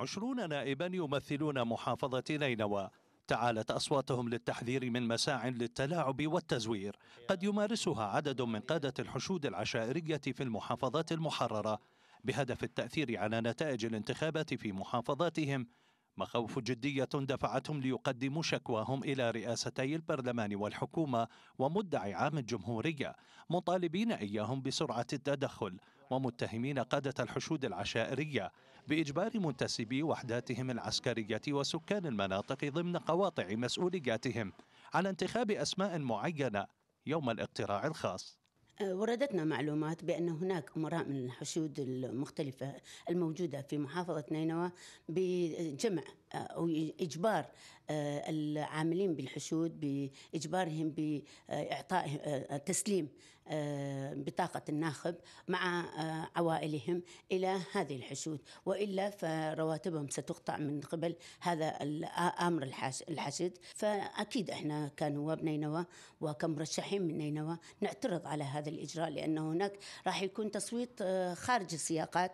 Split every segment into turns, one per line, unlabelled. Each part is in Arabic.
عشرون نائبا يمثلون محافظة نينوى تعالت أصواتهم للتحذير من مساع للتلاعب والتزوير قد يمارسها عدد من قادة الحشود العشائرية في المحافظات المحررة بهدف التأثير على نتائج الانتخابات في محافظاتهم مخاوف جدية دفعتهم ليقدموا شكواهم إلى رئاستي البرلمان والحكومة ومدعي عام الجمهورية مطالبين إياهم بسرعة التدخل ومتهمين قادة الحشود العشائرية بإجبار منتسبي وحداتهم العسكرية وسكان المناطق ضمن قواطع مسؤولياتهم على انتخاب أسماء معينة يوم الاقتراع الخاص
وردتنا معلومات بأن هناك أمراء من الحشود المختلفة الموجودة في محافظة نينوى بجمع او اجبار آه، العاملين بالحشود باجبارهم باعطاء آه، تسليم آه، بطاقة الناخب مع عوائلهم إلى هذه الحشود وإلا فرواتبهم ستقطع من قبل هذا الأمر الحشد فأكيد إحنا كنواب نينوى وكمرشحين من نينوى نعترض على هذا الإجراء لأن هناك راح يكون تصويت خارج السياقات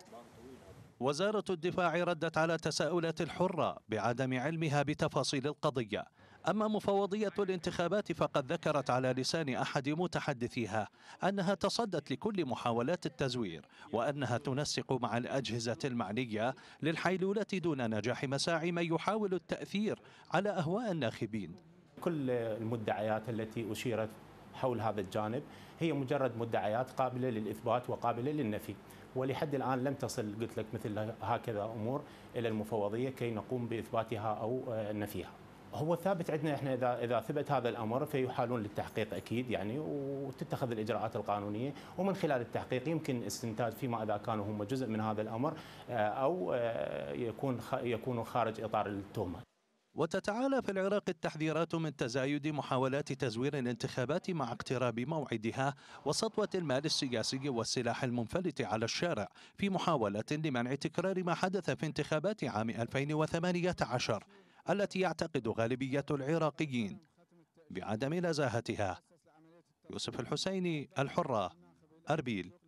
وزارة الدفاع ردت على تساؤلات الحرة بعدم علمها بتفاصيل القضية أما مفوضية الانتخابات فقد ذكرت على لسان أحد متحدثيها أنها تصدت لكل محاولات التزوير وأنها تنسق مع الأجهزة المعنية للحيلولة دون نجاح مساعي من يحاول التأثير على أهواء الناخبين
كل المدعيات التي أشيرت حول هذا الجانب هي مجرد مدعيات قابلة للإثبات وقابلة للنفي ولحد الآن لم تصل قلت لك مثل هكذا أمور إلى المفوضية كي نقوم بإثباتها أو آه، نفيها هو ثابت عندنا احنا اذا اذا ثبت هذا الامر فيحالون للتحقيق اكيد يعني وتتخذ الاجراءات القانونيه ومن خلال التحقيق يمكن استنتاج فيما اذا كانوا هم جزء من هذا الامر آه، او آه، يكون يكونوا خارج اطار التهمه وتتعالى في العراق التحذيرات
من تزايد محاولات تزوير الانتخابات مع اقتراب موعدها وسطوة المال السياسي والسلاح المنفلت على الشارع في محاولة لمنع تكرار ما حدث في انتخابات عام 2018 التي يعتقد غالبية العراقيين بعدم نزاهتها يوسف الحسيني الحرة أربيل